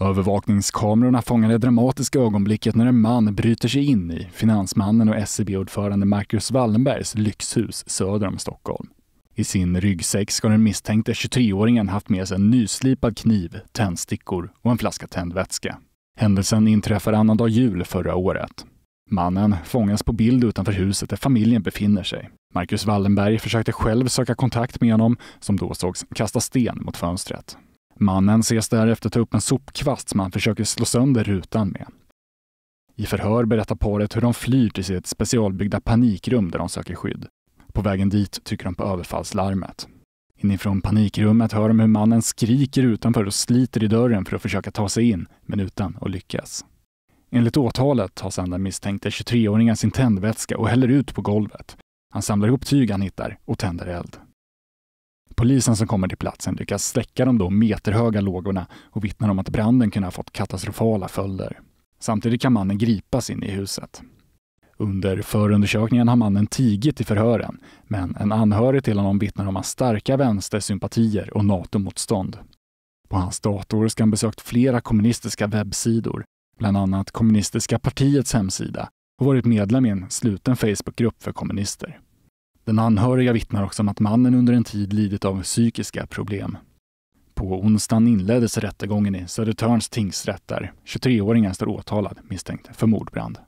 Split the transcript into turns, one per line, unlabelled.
Övervakningskamerorna fångar det dramatiska ögonblicket när en man bryter sig in i finansmannen och SEB-ordförande Marcus Wallenbergs lyxhus söder om Stockholm. I sin ryggsäck ska den misstänkte 23-åringen haft med sig en nyslipad kniv, tändstickor och en flaska tändvätska. Händelsen inträffar annandag jul förra året. Mannen fångas på bild utanför huset där familjen befinner sig. Marcus Wallenberg försökte själv söka kontakt med honom, som då sågs kasta sten mot fönstret. Mannen ses därefter ta upp en sopkvast som han försöker slå sönder rutan med. I förhör berättar paret hur de flyr till sitt specialbyggda panikrum där de söker skydd. På vägen dit trycker de på överfallslarmet. Inifrån panikrummet hör de hur mannen skriker utanför och sliter i dörren för att försöka ta sig in, men utan att lyckas. Enligt åtalet tar sedan den misstänkte 23-åringen sin tändvätska och häller ut på golvet. Han samlar ihop tyg han hittar och tänder eld. Polisen som kommer till platsen lyckas släcka de då meterhöga lågorna och vittnar om att branden kunde ha fått katastrofala följder. Samtidigt kan mannen gripas inne i huset. Under förundersökningen har mannen tigit i förhören, men en anhörig till honom vittnar om hans starka vänstersympatier och NATO-motstånd. På hans dator ska han besökt flera kommunistiska webbsidor, bland annat Kommunistiska partiets hemsida och varit medlem i en sluten Facebookgrupp för kommunister. Den anhöriga vittnar också om att mannen under en tid lidit av psykiska problem. På onsdagen inleddes rättegången i Södertörns tingsrätt där 23-åringen står åtalad misstänkt för mordbrand.